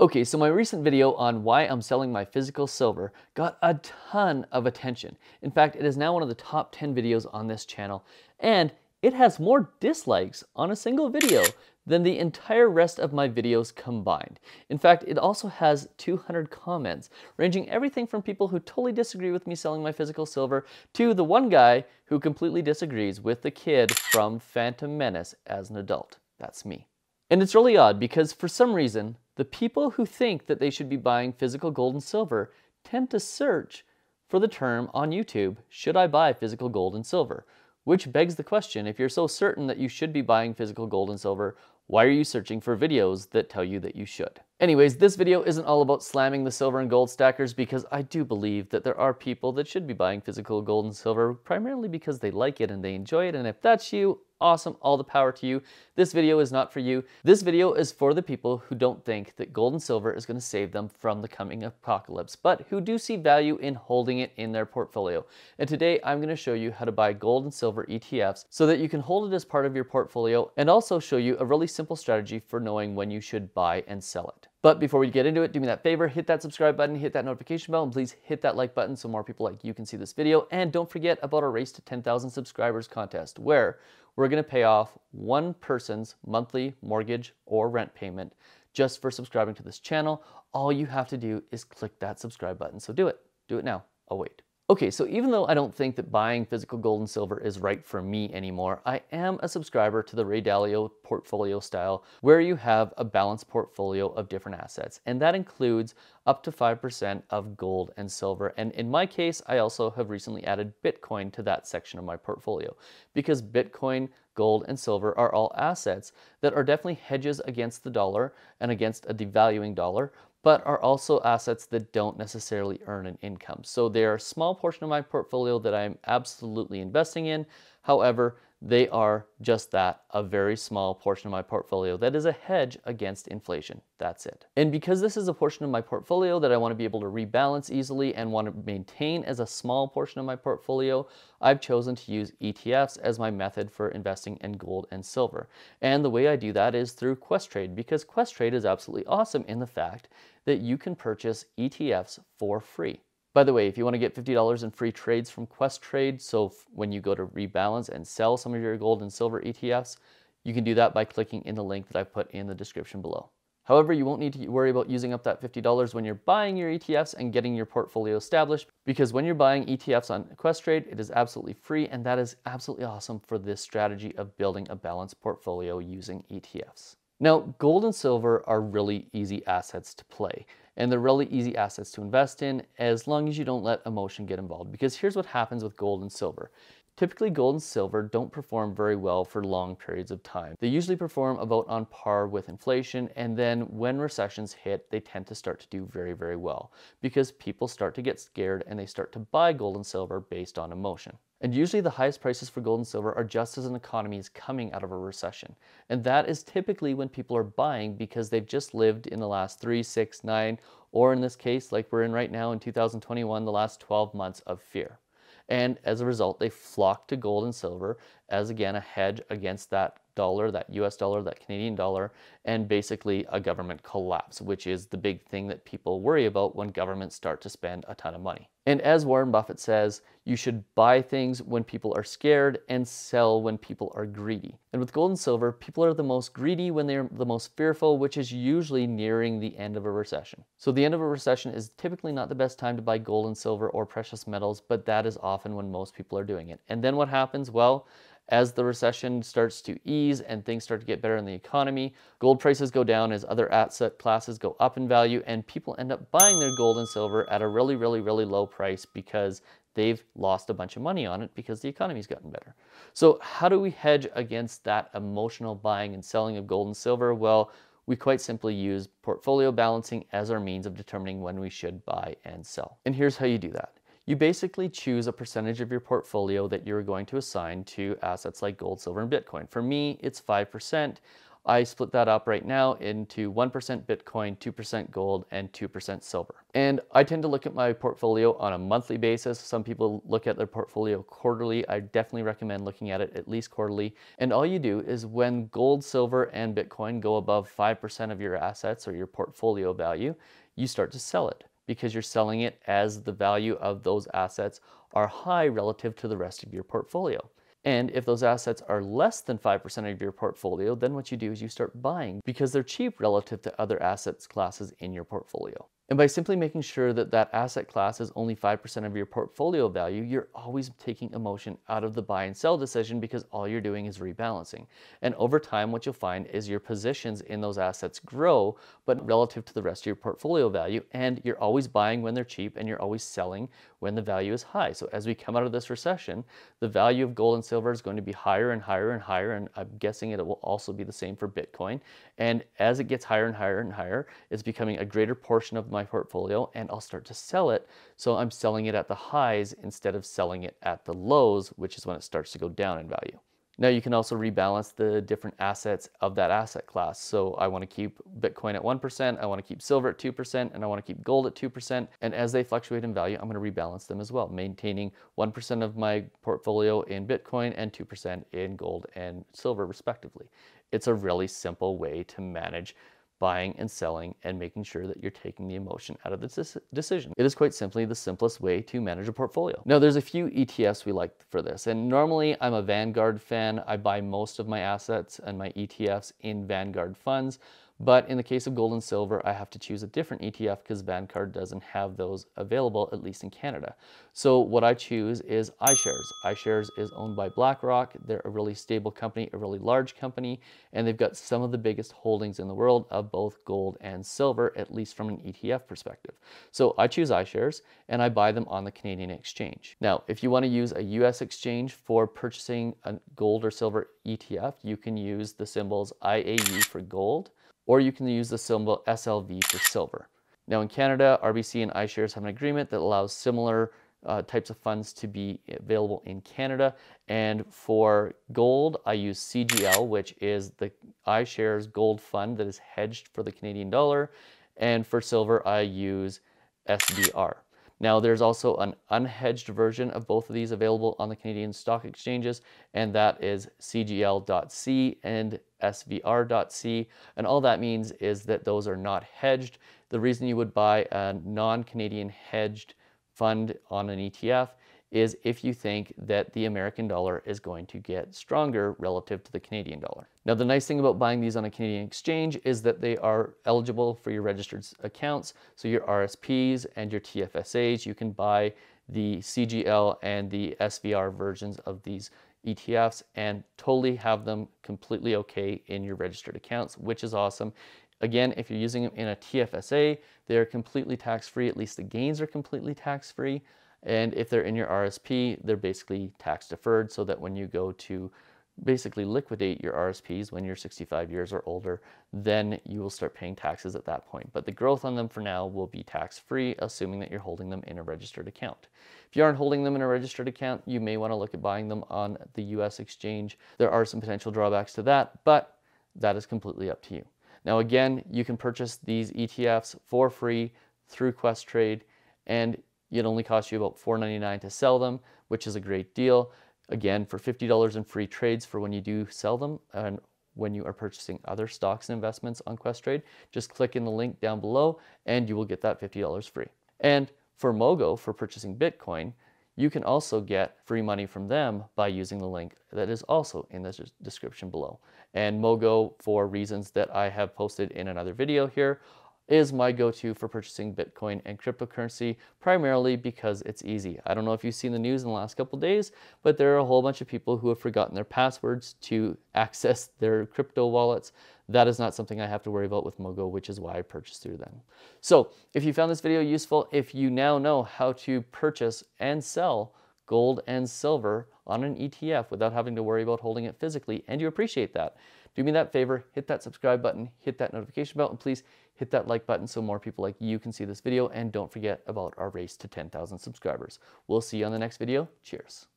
Okay, so my recent video on why I'm selling my physical silver got a ton of attention. In fact, it is now one of the top 10 videos on this channel, and it has more dislikes on a single video than the entire rest of my videos combined. In fact, it also has 200 comments, ranging everything from people who totally disagree with me selling my physical silver to the one guy who completely disagrees with the kid from Phantom Menace as an adult. That's me. And it's really odd because for some reason, the people who think that they should be buying physical gold and silver tend to search for the term on YouTube, should I buy physical gold and silver? Which begs the question, if you're so certain that you should be buying physical gold and silver, why are you searching for videos that tell you that you should? Anyways, this video isn't all about slamming the silver and gold stackers because I do believe that there are people that should be buying physical gold and silver primarily because they like it and they enjoy it. And if that's you, awesome, all the power to you. This video is not for you. This video is for the people who don't think that gold and silver is gonna save them from the coming apocalypse, but who do see value in holding it in their portfolio. And today I'm gonna show you how to buy gold and silver ETFs so that you can hold it as part of your portfolio and also show you a really simple strategy for knowing when you should buy and sell it. But before we get into it, do me that favor, hit that subscribe button, hit that notification bell, and please hit that like button so more people like you can see this video. And don't forget about our Race to 10,000 Subscribers contest, where we're gonna pay off one person's monthly mortgage or rent payment just for subscribing to this channel. All you have to do is click that subscribe button. So do it, do it now, I'll wait. Okay, so even though I don't think that buying physical gold and silver is right for me anymore, I am a subscriber to the Ray Dalio portfolio style where you have a balanced portfolio of different assets. And that includes up to 5% of gold and silver. And in my case, I also have recently added Bitcoin to that section of my portfolio because Bitcoin, gold, and silver are all assets that are definitely hedges against the dollar and against a devaluing dollar, but are also assets that don't necessarily earn an income. So they are a small portion of my portfolio that I'm absolutely investing in. However, they are just that, a very small portion of my portfolio that is a hedge against inflation. That's it. And because this is a portion of my portfolio that I want to be able to rebalance easily and want to maintain as a small portion of my portfolio, I've chosen to use ETFs as my method for investing in gold and silver. And the way I do that is through Questrade because Questrade is absolutely awesome in the fact that you can purchase ETFs for free. By the way, if you want to get $50 in free trades from Quest Trade, so when you go to rebalance and sell some of your gold and silver ETFs, you can do that by clicking in the link that I put in the description below. However, you won't need to worry about using up that $50 when you're buying your ETFs and getting your portfolio established because when you're buying ETFs on Questrade, it is absolutely free and that is absolutely awesome for this strategy of building a balanced portfolio using ETFs. Now, gold and silver are really easy assets to play, and they're really easy assets to invest in as long as you don't let emotion get involved. Because here's what happens with gold and silver. Typically, gold and silver don't perform very well for long periods of time. They usually perform about on par with inflation, and then when recessions hit, they tend to start to do very, very well because people start to get scared and they start to buy gold and silver based on emotion. And usually the highest prices for gold and silver are just as an economy is coming out of a recession. And that is typically when people are buying because they've just lived in the last three, six, nine, or in this case, like we're in right now in 2021, the last 12 months of fear. And as a result, they flock to gold and silver as again a hedge against that dollar, that US dollar, that Canadian dollar, and basically a government collapse, which is the big thing that people worry about when governments start to spend a ton of money. And as Warren Buffett says, you should buy things when people are scared and sell when people are greedy. And with gold and silver, people are the most greedy when they're the most fearful, which is usually nearing the end of a recession. So the end of a recession is typically not the best time to buy gold and silver or precious metals, but that is often when most people are doing it. And then what happens? Well, as the recession starts to ease and things start to get better in the economy, gold prices go down as other asset classes go up in value and people end up buying their gold and silver at a really, really, really low price because they've lost a bunch of money on it because the economy's gotten better. So how do we hedge against that emotional buying and selling of gold and silver? Well, we quite simply use portfolio balancing as our means of determining when we should buy and sell. And here's how you do that. You basically choose a percentage of your portfolio that you're going to assign to assets like gold, silver, and Bitcoin. For me, it's 5%. I split that up right now into 1% Bitcoin, 2% gold, and 2% silver. And I tend to look at my portfolio on a monthly basis. Some people look at their portfolio quarterly. I definitely recommend looking at it at least quarterly. And all you do is when gold, silver, and Bitcoin go above 5% of your assets or your portfolio value, you start to sell it because you're selling it as the value of those assets are high relative to the rest of your portfolio. And if those assets are less than 5% of your portfolio, then what you do is you start buying because they're cheap relative to other assets classes in your portfolio. And by simply making sure that that asset class is only 5% of your portfolio value, you're always taking emotion out of the buy and sell decision because all you're doing is rebalancing. And over time, what you'll find is your positions in those assets grow, but relative to the rest of your portfolio value. And you're always buying when they're cheap and you're always selling when the value is high. So as we come out of this recession, the value of gold and silver is going to be higher and higher and higher. And I'm guessing it will also be the same for Bitcoin. And as it gets higher and higher and higher, it's becoming a greater portion of my my portfolio and I'll start to sell it. So I'm selling it at the highs instead of selling it at the lows, which is when it starts to go down in value. Now you can also rebalance the different assets of that asset class. So I wanna keep Bitcoin at 1%, I wanna keep silver at 2%, and I wanna keep gold at 2%. And as they fluctuate in value, I'm gonna rebalance them as well, maintaining 1% of my portfolio in Bitcoin and 2% in gold and silver respectively. It's a really simple way to manage buying and selling and making sure that you're taking the emotion out of the decision. It is quite simply the simplest way to manage a portfolio. Now there's a few ETFs we like for this and normally I'm a Vanguard fan. I buy most of my assets and my ETFs in Vanguard funds but in the case of gold and silver, I have to choose a different ETF because Vanguard doesn't have those available, at least in Canada. So what I choose is iShares. iShares is owned by BlackRock. They're a really stable company, a really large company, and they've got some of the biggest holdings in the world of both gold and silver, at least from an ETF perspective. So I choose iShares and I buy them on the Canadian exchange. Now, if you want to use a US exchange for purchasing a gold or silver ETF, you can use the symbols IAU for gold, or you can use the symbol SLV for silver. Now in Canada, RBC and iShares have an agreement that allows similar uh, types of funds to be available in Canada. And for gold, I use CGL, which is the iShares gold fund that is hedged for the Canadian dollar. And for silver, I use SDR. Now, there's also an unhedged version of both of these available on the Canadian stock exchanges, and that is CGL.C and SVR.C. And all that means is that those are not hedged. The reason you would buy a non Canadian hedged fund on an ETF is if you think that the American dollar is going to get stronger relative to the Canadian dollar. Now, the nice thing about buying these on a Canadian exchange is that they are eligible for your registered accounts. So your RSPs and your TFSAs, you can buy the CGL and the SVR versions of these ETFs and totally have them completely okay in your registered accounts, which is awesome. Again, if you're using them in a TFSA, they're completely tax-free, at least the gains are completely tax-free. And if they're in your RSP, they're basically tax deferred so that when you go to basically liquidate your RSPs when you're 65 years or older, then you will start paying taxes at that point. But the growth on them for now will be tax free, assuming that you're holding them in a registered account. If you aren't holding them in a registered account, you may want to look at buying them on the US exchange. There are some potential drawbacks to that, but that is completely up to you. Now, again, you can purchase these ETFs for free through Quest Trade, and it only costs you about $4.99 to sell them, which is a great deal. Again, for $50 in free trades for when you do sell them and when you are purchasing other stocks and investments on Quest Trade, just click in the link down below and you will get that $50 free. And for Mogo, for purchasing Bitcoin, you can also get free money from them by using the link that is also in the description below. And Mogo, for reasons that I have posted in another video here, is my go-to for purchasing Bitcoin and cryptocurrency, primarily because it's easy. I don't know if you've seen the news in the last couple days, but there are a whole bunch of people who have forgotten their passwords to access their crypto wallets. That is not something I have to worry about with Mogo, which is why I purchased through them. So if you found this video useful, if you now know how to purchase and sell gold and silver on an ETF without having to worry about holding it physically, and you appreciate that. Do me that favor, hit that subscribe button, hit that notification bell, and please hit that like button so more people like you can see this video, and don't forget about our race to 10,000 subscribers. We'll see you on the next video. Cheers.